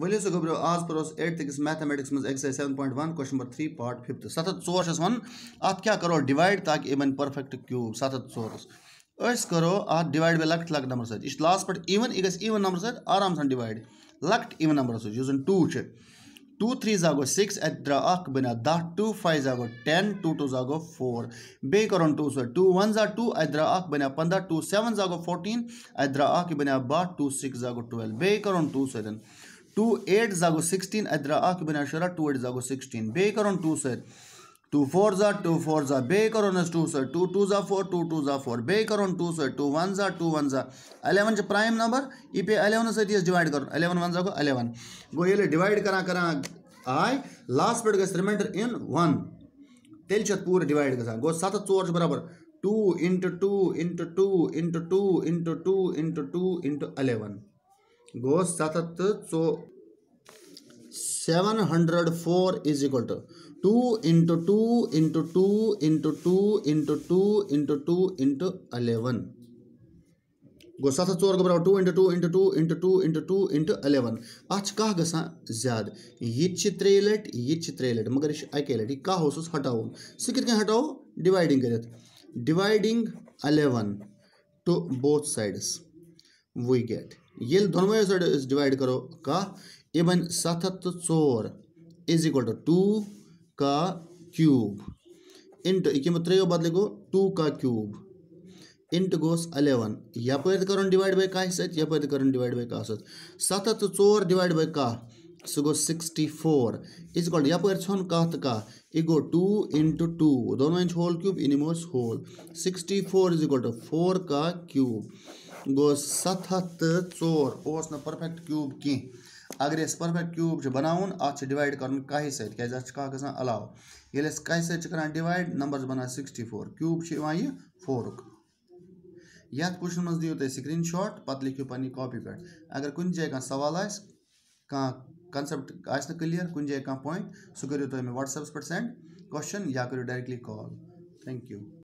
वलिव सो घबरों आज पर एटथिक्स मैथमेटिक्स मैं exercise seven point one question number three part fifth सत्त ठोर वन अत क्या करो डिवाइड ताकि ये बन पर्फेक्ट क्यूब सत्त ठोर करो अत डिवाइड बे लक्ट लक्ट नंबर सी लास्ट पर इवन यह गवन नंबर सत आराम सान डिवाइड लक्ट इवन नंबर सत टू टू थ्री जो सिक्स अत द्रा बन दह टू फाइव जो गो टेन टू टू जो गो फोर बे करो टू सो टू वन जा टू अत द्रा बन पंदा टू सेवन जो गो फोटीन अत द्रा बन बह टू सिक्स जो गो टुवेल्व बे करो टू सो टू एट ಏಟ್ ಜಾಗೋ ಸಿಕ್ಸ್ಟೀನ್ ಅದರ ಆಕೆ ಬಿನಾಶರ ಟು ಏಟ್ ಜಾಗೋ ಸಿಕ್ಸ್ಟೀನ್ सिक्सटीन बे कर टू सर टू फोर ज़ा टू फोर ज़ा बे कर टू सर टू टू ज़ा फोर टू टू ज़ा फोर बे कर टू सर टू वन ज़ा टू वन ज़ा अलेवन प्राइम नंबर ये पे अलेवन सी डिवाइड कर अलेवन वन ज़ा गो अलेवन गो ये डिवाइड करा करा आए लास्ट पे गस रिमाइंडर इन वन तेल पूरे डिवाइड गसान गो सत चोर बराबर two into two into two into two into two into two into eleven गो चो seven hundred four is equal to two into two into two into two into two into two into eleven गो सात चोर गो two into two into two into two into two into eleven अत कह ग ज्यादा ये त्रे लट यह त्रे लट मगर यह अके लट यह कह उस हटा सह कत हटो डिवाइडिंग कर dividing eleven two both sides we get ये दोनों साइड डिवाइड करो का ये बन सत हथ चोर इज इक्वल टू टू का क्यूब इंट इकम त्रो बदले गो टू का क्यूब इंट गोस अलेवन यप कर डिवाइड बाई कह सत यप कर डिवाइड बाई का सत सत हथ चोर डिवाइड बाई कह सह गो सिक्सटी फोर इज इक्वल यप छोन कह तो कह यह गो टू इंटू टू दोनों इंच होल क्यूब इन मोस whole sixty four is equal to four का क्यूब गो सत हथ चोर ओह परफेक्ट क्यूब कह अगर इस परफेक्ट क्यूब बनाउन अत डिवाइड कर कह सत अलव ये कह सत डिवाइड नंबर बना सिक्सटी फोर क्यूब यह फोर ये क्वेश्चन मज दिव तुम स्क्रीन शॉट पे लिखो पी कॉपी पे अगर कुछ जाए कह सवाल कह कंसेप्ट आ क्लियर कुछ जाए कह पॉइंट सह करो तुम व्हाट्सएप पे सेंड क्वेश्चन या करो डायरेक्टली कॉल थैंक यू